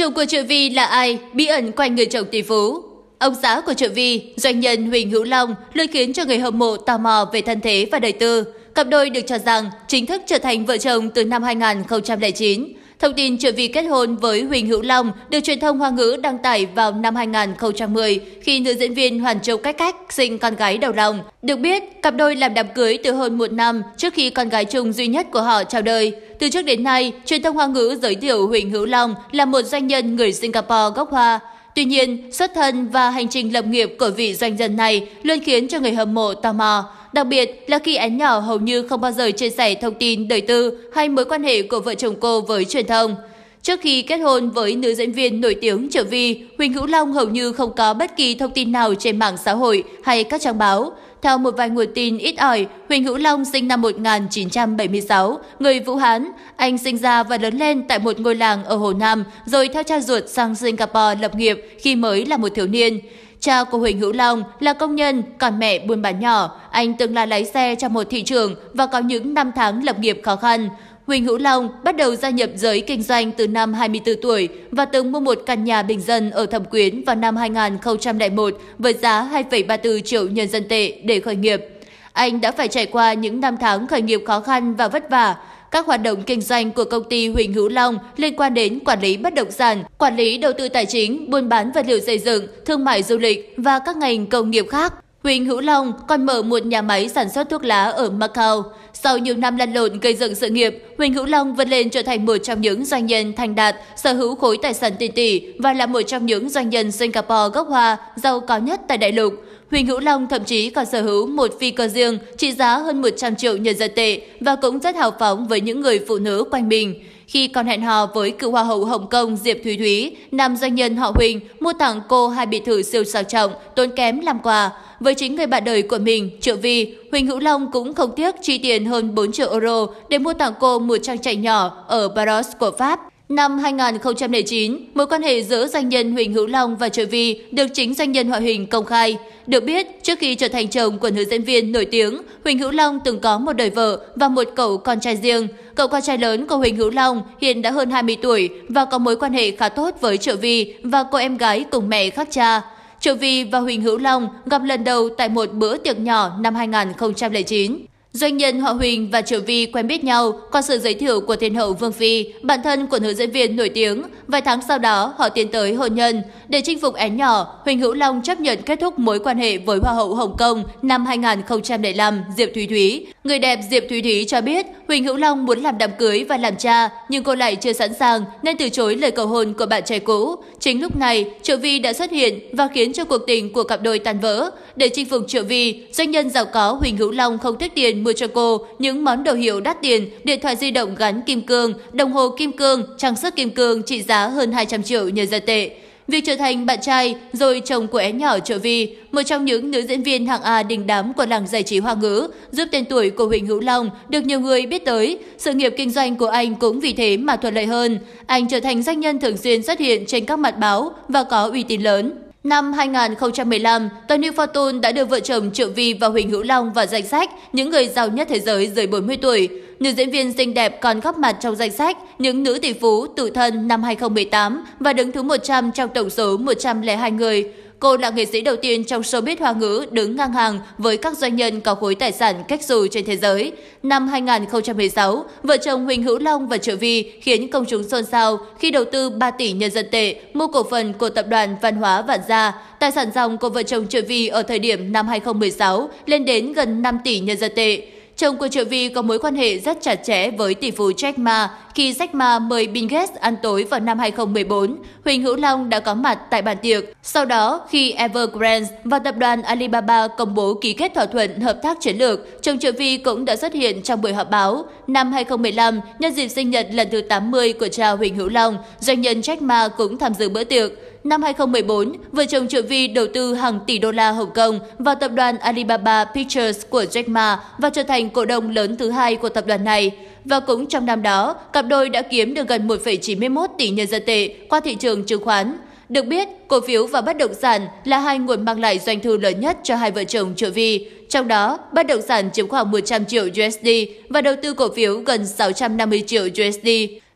Chồng của Triệu Vi là ai bí ẩn quanh người chồng tỷ phú? Ông xã của Triệu Vi, doanh nhân Huỳnh Hữu Long luôn khiến cho người hâm mộ tò mò về thân thế và đời tư. Cặp đôi được cho rằng chính thức trở thành vợ chồng từ năm 2009 Thông tin Triệu Vy kết hôn với Huỳnh Hữu Long được truyền thông Hoa ngữ đăng tải vào năm 2010 khi nữ diễn viên Hoàn Châu Cách Cách sinh con gái đầu lòng. Được biết, cặp đôi làm đám cưới từ hơn một năm trước khi con gái chung duy nhất của họ chào đời. Từ trước đến nay, truyền thông Hoa ngữ giới thiệu Huỳnh Hữu Long là một doanh nhân người Singapore gốc Hoa. Tuy nhiên, xuất thân và hành trình lập nghiệp của vị doanh nhân này luôn khiến cho người hâm mộ tò mò. Đặc biệt là khi én nhỏ hầu như không bao giờ chia sẻ thông tin đời tư hay mối quan hệ của vợ chồng cô với truyền thông. Trước khi kết hôn với nữ diễn viên nổi tiếng Triệu Vi, Huỳnh Hữu Long hầu như không có bất kỳ thông tin nào trên mạng xã hội hay các trang báo. Theo một vài nguồn tin ít ỏi, Huỳnh Hữu Long sinh năm 1976, người Vũ Hán. Anh sinh ra và lớn lên tại một ngôi làng ở Hồ Nam, rồi theo cha ruột sang Singapore lập nghiệp khi mới là một thiếu niên. Cha của Huỳnh Hữu Long là công nhân, còn mẹ buôn bán nhỏ. Anh từng là lái xe cho một thị trường và có những năm tháng lập nghiệp khó khăn. Huỳnh Hữu Long bắt đầu gia nhập giới kinh doanh từ năm 24 tuổi và từng mua một căn nhà bình dân ở Thẩm Quyến vào năm 2001 với giá 2,34 triệu nhân dân tệ để khởi nghiệp. Anh đã phải trải qua những năm tháng khởi nghiệp khó khăn và vất vả, các hoạt động kinh doanh của công ty Huỳnh Hữu Long liên quan đến quản lý bất động sản, quản lý đầu tư tài chính, buôn bán vật liệu xây dựng, thương mại du lịch và các ngành công nghiệp khác. Huỳnh Hữu Long còn mở một nhà máy sản xuất thuốc lá ở Macau. Sau nhiều năm lăn lộn gây dựng sự nghiệp, Huỳnh Hữu Long vươn lên trở thành một trong những doanh nhân thành đạt, sở hữu khối tài sản tỷ tỷ và là một trong những doanh nhân Singapore gốc hoa giàu có nhất tại đại lục. Huỳnh Hữu Long thậm chí còn sở hữu một phi cơ riêng trị giá hơn 100 triệu nhân dân tệ và cũng rất hào phóng với những người phụ nữ quanh mình. Khi còn hẹn hò với cựu hoa hậu Hồng Kông Diệp Thúy Thúy, nam doanh nhân họ Huỳnh mua tặng cô hai biệt thự siêu sang trọng, tốn kém làm quà. Với chính người bạn đời của mình, Triệu Vi, Huỳnh Hữu Long cũng không tiếc chi tiền hơn 4 triệu euro để mua tặng cô một trang trại nhỏ ở Paris của Pháp. Năm 2009, mối quan hệ giữa doanh nhân Huỳnh Hữu Long và Trợ Vi được chính doanh nhân Họa Huỳnh công khai. Được biết, trước khi trở thành chồng của nữ diễn viên nổi tiếng, Huỳnh Hữu Long từng có một đời vợ và một cậu con trai riêng. Cậu con trai lớn của Huỳnh Hữu Long hiện đã hơn 20 tuổi và có mối quan hệ khá tốt với Trợ Vi và cô em gái cùng mẹ khác cha. Triệu Vi và Huỳnh Hữu Long gặp lần đầu tại một bữa tiệc nhỏ năm 2009. Doanh nhân họ Huỳnh và Triệu Vi quen biết nhau qua sự giới thiệu của thiên hậu Vương Phi, bản thân của nữ diễn viên nổi tiếng. Vài tháng sau đó, họ tiến tới hôn nhân. Để chinh phục én nhỏ, Huỳnh Hữu Long chấp nhận kết thúc mối quan hệ với Hoa hậu Hồng Kông năm 2005 Diệp Thúy Thúy. Người đẹp Diệp Thúy Thúy cho biết Huỳnh Hữu Long muốn làm đám cưới và làm cha nhưng cô lại chưa sẵn sàng nên từ chối lời cầu hôn của bạn trai cũ. Chính lúc này, Triệu Vi đã xuất hiện và khiến cho cuộc tình của cặp đôi tan vỡ. Để chinh phục Triệu Vi, doanh nhân giàu có Huỳnh Hữu Long không tiếc tiền mua cho cô những món đồ hiệu đắt tiền, điện thoại di động gắn kim cương, đồng hồ kim cương, trang sức kim cương trị giá hơn 200 triệu nhân dân tệ. Việc trở thành bạn trai rồi chồng của én nhỏ Trợ Vi, một trong những nữ diễn viên hạng A đình đám của làng giải trí hoa ngữ, giúp tên tuổi của Huỳnh Hữu Long được nhiều người biết tới. Sự nghiệp kinh doanh của anh cũng vì thế mà thuận lợi hơn. Anh trở thành danh nhân thường xuyên xuất hiện trên các mặt báo và có uy tín lớn. Năm 2015, Tony Fortune đã đưa vợ chồng Triệu Vi và Huỳnh Hữu Long vào danh sách những người giàu nhất thế giới dưới 40 tuổi. Nữ diễn viên xinh đẹp còn góp mặt trong danh sách những nữ tỷ phú tự thân năm 2018 và đứng thứ 100 trong tổng số 102 người. Cô là nghệ sĩ đầu tiên trong showbiz hoa ngữ đứng ngang hàng với các doanh nhân có khối tài sản cách dù trên thế giới. Năm 2016, vợ chồng Huỳnh Hữu Long và Triệu Vi khiến công chúng xôn xao khi đầu tư 3 tỷ nhân dân tệ mua cổ phần của tập đoàn Văn hóa Vạn Gia. Tài sản dòng của vợ chồng Triệu Vi ở thời điểm năm 2016 lên đến gần 5 tỷ nhân dân tệ. Chồng của Triệu Vi có mối quan hệ rất chặt chẽ với tỷ phú Jack Ma. Khi Jack Ma mời Bill Gates ăn tối vào năm 2014, Huỳnh Hữu Long đã có mặt tại bàn tiệc. Sau đó, khi Evergrande và tập đoàn Alibaba công bố ký kết thỏa thuận hợp tác chiến lược, chồng Triệu Vi cũng đã xuất hiện trong buổi họp báo. Năm 2015, nhân dịp sinh nhật lần thứ 80 của cha Huỳnh Hữu Long, doanh nhân Jack Ma cũng tham dự bữa tiệc. Năm 2014, vợ chồng Triệu Vi đầu tư hàng tỷ đô la Hồng Kông vào tập đoàn Alibaba Pictures của Jack Ma và trở thành cổ đông lớn thứ hai của tập đoàn này. Và cũng trong năm đó, cặp đôi đã kiếm được gần 1,91 tỷ nhân dân tệ qua thị trường chứng khoán. Được biết, cổ phiếu và bất động sản là hai nguồn mang lại doanh thu lớn nhất cho hai vợ chồng Triệu Vi. Trong đó, bất động sản chiếm khoảng 100 triệu USD và đầu tư cổ phiếu gần 650 triệu USD.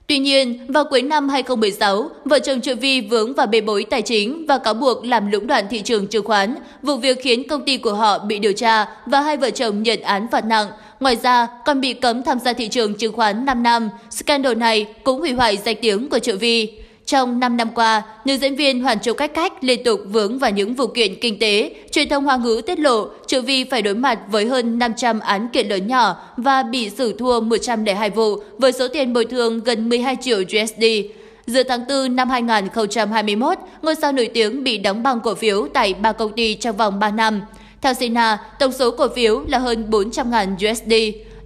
Tuy nhiên, vào cuối năm 2016, vợ chồng Triệu Vi vướng vào bê bối tài chính và cáo buộc làm lũng đoạn thị trường chứng khoán. Vụ việc khiến công ty của họ bị điều tra và hai vợ chồng nhận án phạt nặng. Ngoài ra, còn bị cấm tham gia thị trường chứng khoán 5 năm. Scandal này cũng hủy hoại danh tiếng của Triệu Vi. Trong 5 năm qua, nữ diễn viên Hoàn Châu Cách Cách liên tục vướng vào những vụ kiện kinh tế. Truyền thông Hoa ngữ tiết lộ, Triệu Vi phải đối mặt với hơn 500 án kiện lớn nhỏ và bị xử thua 102 vụ với số tiền bồi thường gần 12 triệu USD. Giữa tháng 4 năm 2021, ngôi sao nổi tiếng bị đóng băng cổ phiếu tại ba công ty trong vòng 3 năm. Theo Sina, tổng số cổ phiếu là hơn 400.000 USD.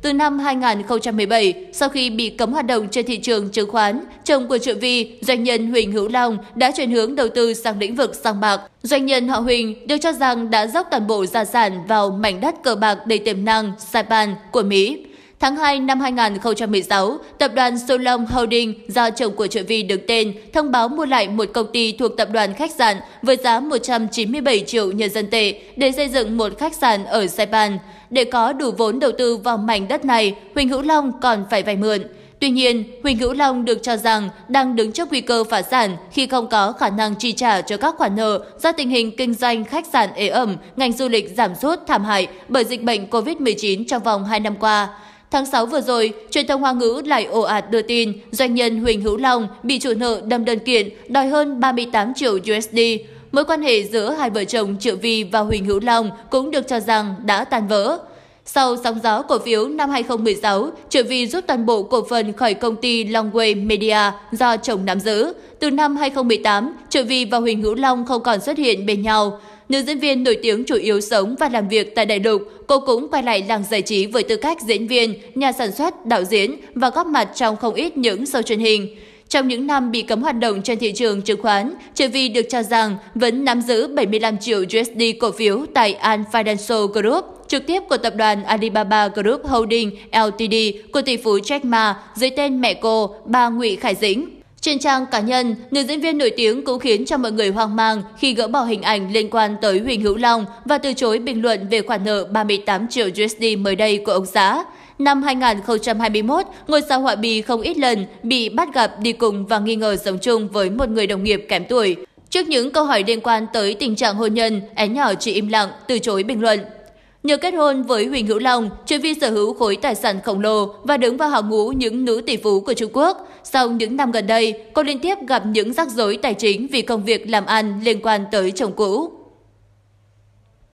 Từ năm 2017, sau khi bị cấm hoạt động trên thị trường chứng khoán, chồng của Triệu Vi, doanh nhân Huỳnh Hữu Long đã chuyển hướng đầu tư sang lĩnh vực sòng bạc. Doanh nhân họ Huỳnh được cho rằng đã dốc toàn bộ gia sản vào mảnh đất cờ bạc đầy tiềm năng Saipan của Mỹ. Tháng 2 năm 2016, tập đoàn Solong Holding do chồng của trợ vi được tên thông báo mua lại một công ty thuộc tập đoàn khách sạn với giá 197 triệu nhân dân tệ để xây dựng một khách sạn ở Saipan. Để có đủ vốn đầu tư vào mảnh đất này, Huỳnh Hữu Long còn phải vay mượn. Tuy nhiên, Huỳnh Hữu Long được cho rằng đang đứng trước nguy cơ phá sản khi không có khả năng chi trả cho các khoản nợ do tình hình kinh doanh khách sạn ế ẩm, ngành du lịch giảm sút thảm hại bởi dịch bệnh COVID-19 trong vòng 2 năm qua. Tháng 6 vừa rồi, truyền thông Hoa ngữ lại ồ ạt đưa tin doanh nhân Huỳnh Hữu Long bị chủ nợ đâm đơn kiện đòi hơn 38 triệu USD. Mối quan hệ giữa hai vợ chồng Triệu Vi và Huỳnh Hữu Long cũng được cho rằng đã tan vỡ. Sau sóng gió cổ phiếu năm 2016, Triệu Vi rút toàn bộ cổ phần khỏi công ty Longway Media do chồng nắm giữ. Từ năm 2018, Triệu Vi và Huỳnh Hữu Long không còn xuất hiện bên nhau. Nữ diễn viên nổi tiếng chủ yếu sống và làm việc tại đại lục, cô cũng quay lại làng giải trí với tư cách diễn viên, nhà sản xuất, đạo diễn và góp mặt trong không ít những show truyền hình. Trong những năm bị cấm hoạt động trên thị trường chứng khoán, Trừ Vi được cho rằng vẫn nắm giữ 75 triệu USD cổ phiếu tại An Financial Group, trực tiếp của tập đoàn Alibaba Group Holding Ltd của tỷ phú Jack Ma dưới tên mẹ cô, bà Ngụy Khải Dĩnh. Trên trang cá nhân, nữ diễn viên nổi tiếng cũng khiến cho mọi người hoang mang khi gỡ bỏ hình ảnh liên quan tới Huỳnh Hữu Long và từ chối bình luận về khoản nợ 38 triệu USD mới đây của ông xã. Năm 2021, ngôi sao họa bì không ít lần bị bắt gặp đi cùng và nghi ngờ sống chung với một người đồng nghiệp kém tuổi. Trước những câu hỏi liên quan tới tình trạng hôn nhân, én nhỏ chỉ im lặng, từ chối bình luận. Nhờ kết hôn với Huỳnh Hữu Long, Trương Vi sở hữu khối tài sản khổng lồ và đứng vào hàng ngũ những nữ tỷ phú của Trung Quốc. Sau những năm gần đây, cô liên tiếp gặp những rắc rối tài chính vì công việc làm ăn liên quan tới chồng cũ.